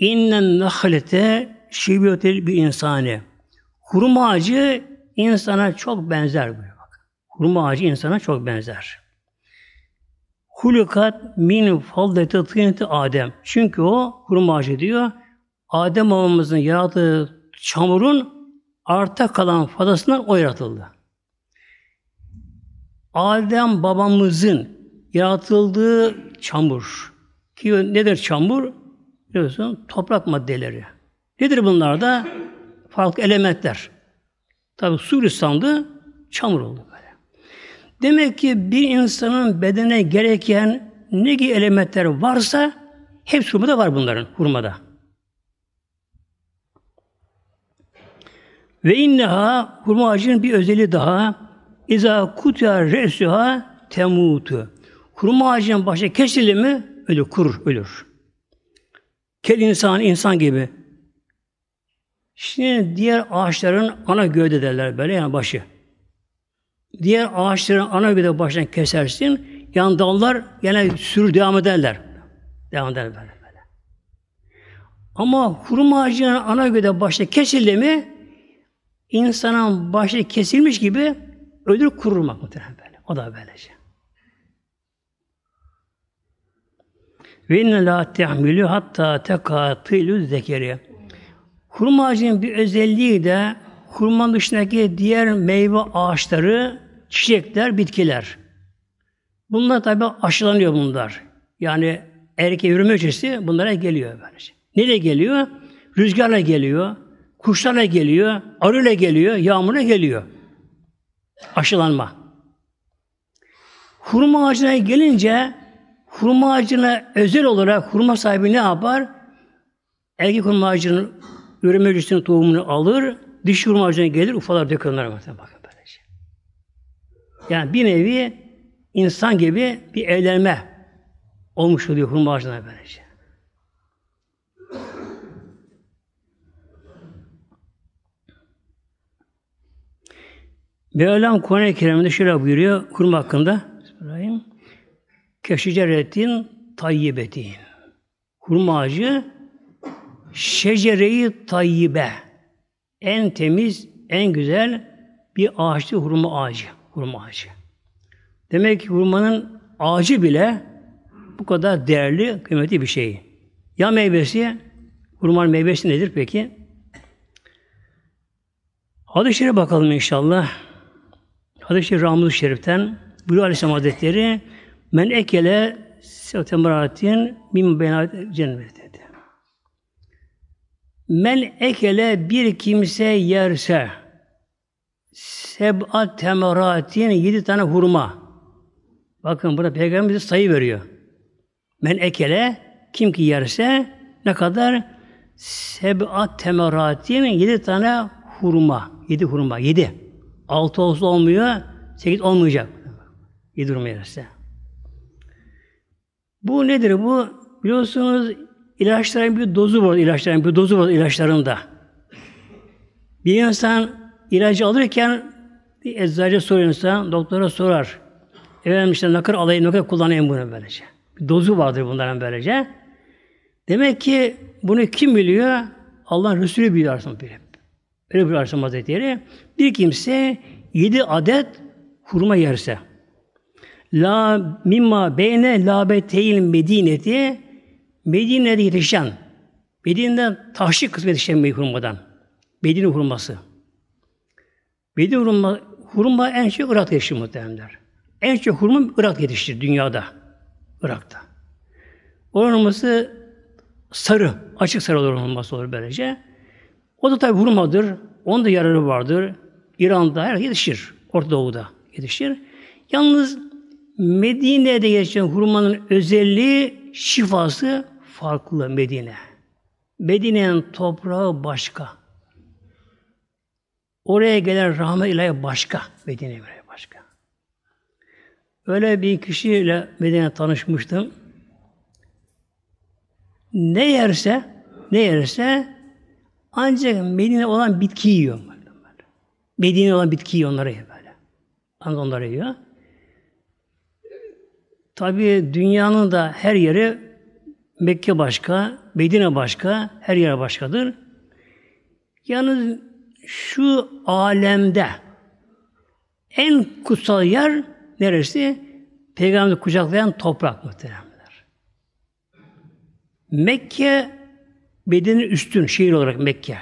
İnnen nahlete şibiyotel bir insani. Kurum ağacı insana çok benzer. Bak. Kurum ağacı insana çok benzer. Hulukat min faldete tıyneti Adem. Çünkü o kurum ağacı diyor. Adem babamızın yarattığı çamurun arta kalan fadasından o yaratıldı. Adem babamızın yaratıldığı çamur. Ki nedir çamur? biliyorsun toprak maddeleri. Nedir bunlar da? Farklı elementler. Tabi su ıslandı, çamur oldu böyle. Demek ki bir insanın bedene gereken ne gibi elementler varsa hepsi hurmada var bunların, hurmada. Ve inneha hurma ağacının bir özelliği daha İza kutya resüha temutu. Hurma ağacının başı kesilir mi? Ölür, ölür. Kel insan, insan gibi. Şimdi diğer ağaçların ana gövde derler böyle yani başı. Diğer ağaçların ana gövde baştan kesersin, yan dallar yine sürü devam ederler. Devam eder böyle. böyle. Ama hurma ağacının ana gövde başta kesildi mi, insanın başı kesilmiş gibi ödül kurulmak mıdır böyle. O da böylece. Ve inne la tehmilü hatta tekatilu zekeri. Hurma ağacının bir özelliği de hurmanın dışındaki diğer meyve ağaçları, çiçekler, bitkiler. Bunlar tabi aşılanıyor bunlar. Yani erke yürüme ötesi bunlara geliyor böylece. Nereye geliyor? Rüzgarla geliyor, kuşlarla geliyor, arıyla geliyor, yağmurla geliyor. Aşılanma. Hurma ağacına gelince hurma ağacına özel olarak hurma sahibi ne yapar? Erkek hurma ağacının üreme hücresinin tohumunu alır, dişi hurma ağacına gelir, ufalar dökülür. Bakın böyle şey. Yani bir nevi insan gibi bir evlenme olmuş oluyor hurma ağacına böylece. Mevlam Kur'an-ı Kerim'de şöyle buyuruyor kurma hakkında. Bismillahirrahmanirrahim. Keşeceretin tayyibetin. Hurma ağacı şecereyi tayyibe. En temiz, en güzel bir ağaçtı hurma ağacı. Hurma ağacı. Demek ki hurmanın ağacı bile bu kadar değerli, kıymetli bir şey. Ya meyvesi? Hurmanın meyvesi nedir peki? Hadis-i Şerif'e bakalım inşallah. Hadis-i Şerif Ramız-ı Şerif'ten buyuruyor Aleyhisselam Hazretleri Men ekele setemratin min benat cennet dedi. Men ekele bir kimse yerse seb'a temeratin yedi tane hurma. Bakın burada peygamber bize sayı veriyor. Men ekele kim ki yerse ne kadar? Seb'a temeratin yedi tane hurma. Yedi hurma. Yedi. Altı olsa olmuyor. Sekiz olmayacak. Yedi hurma yerse. Bu nedir bu? Biliyorsunuz ilaçların bir dozu var, ilaçların bir dozu var ilaçlarında. Bir insan ilacı alırken bir eczacı soruyor insan, doktora sorar. Efendim işte nakır alayım, nakır kullanayım bunu böylece. Bir dozu vardır bunların böylece. Demek ki bunu kim biliyor? Allah Resulü biliyor aslında bir. Öyle bir Arslan Hazretleri. Bir kimse yedi adet hurma yerse, La mimma beyne labeteyil medineti Medine'de yetişen Medine'den tahşik kısmı yetişen bir hurmadan. Medine hurması. Medine hurma, hurma en çok Irak yetişir muhtemelenler. En çok hurma Irak yetiştir dünyada. Irak'ta. O hurması sarı, açık sarı olur hurması olur böylece. O da tabi hurmadır. Onun da yararı vardır. İran'da her yetişir. Orta Doğu'da yetişir. Yalnız Medine'de yetişen hurmanın özelliği, şifası farklı Medine. Medine'nin toprağı başka. Oraya gelen rahmet ilahi başka. Medine göre başka. Öyle bir kişiyle Medine'ye tanışmıştım. Ne yerse, ne yerse ancak Medine olan bitki yiyor. Medine olan bitki yiyor onları yiyor Ancak onları yiyor. Tabi dünyanın da her yeri Mekke başka, Medine başka, her yere başkadır. Yalnız şu alemde en kutsal yer neresi? Peygamberi kucaklayan toprak muhteremler. Mekke Medine'nin üstün şehir olarak Mekke.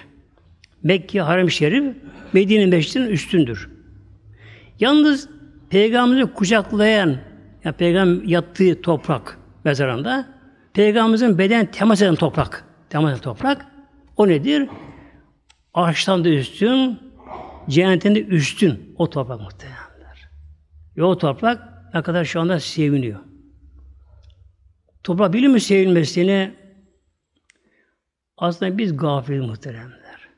Mekke Harem-i Şerif Medine Mescid'in üstündür. Yalnız Peygamberi kucaklayan yani peygamber yattığı toprak mezarında peygamberimizin beden temas eden toprak. Temas eden toprak. O nedir? Ağaçtan da üstün, cehennetten de üstün. O toprak muhtemelenler. Ve o toprak ne kadar şu anda seviniyor. Toprak bilir mi sevilmesini? Aslında biz gafil muhteremler.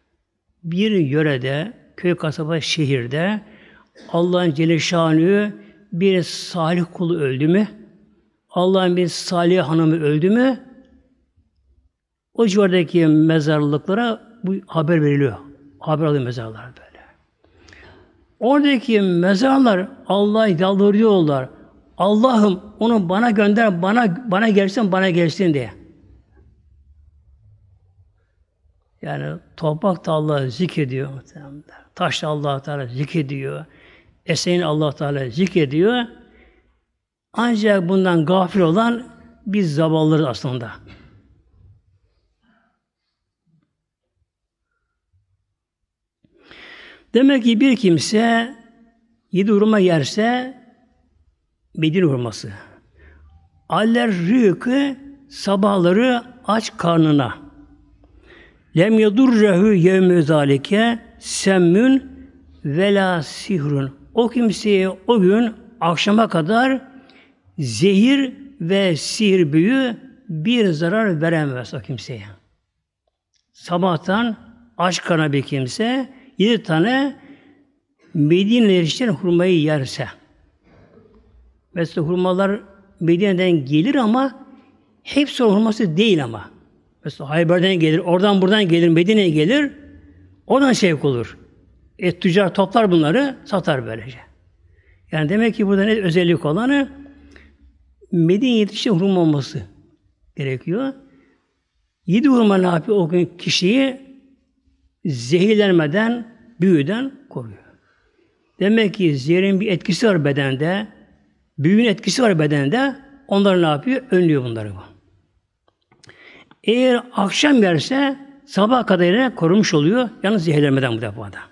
Bir yörede, köy, kasaba, şehirde Allah'ın Celle bir salih kulu öldü mü, Allah'ın bir salih hanımı öldü mü, o civardaki mezarlıklara bu haber veriliyor. Haber alıyor mezarlar böyle. Oradaki mezarlar Allah'a yalvarıyorlar. Allah'ım onu bana gönder, bana bana gelsin, bana gelsin diye. Yani toprak da Allah'ı zikrediyor. Taş da Allah zikrediyor eserini allah Teala zikrediyor. Ancak bundan gafil olan biz zavallarız aslında. Demek ki bir kimse yedi hurma yerse bedin hurması. Aller rüyükü sabahları aç karnına. Lem yadurrehu yevmü zalike semmün vela sihrun o kimseye o gün akşama kadar zehir ve sihir büyü bir zarar veremez o kimseye. Sabahtan aç kana bir kimse yedi tane Medine'de yetişen hurmayı yerse. Mesela hurmalar Medine'den gelir ama hepsi hurması değil ama. Mesela Hayber'den gelir, oradan buradan gelir, Medine'ye gelir. Oradan şevk olur. Et tüccar toplar bunları, satar böylece. Yani demek ki burada ne özellik olanı Medine yetişen hurma olması gerekiyor. Yedi hurma ne yapıyor? O gün kişiyi zehirlenmeden, büyüden koruyor. Demek ki zehirin bir etkisi var bedende, büyüğün etkisi var bedende, onları ne yapıyor? Önlüyor bunları. bu. Eğer akşam yerse sabah kadarıyla korumuş oluyor. Yalnız zehirlenmeden bu defa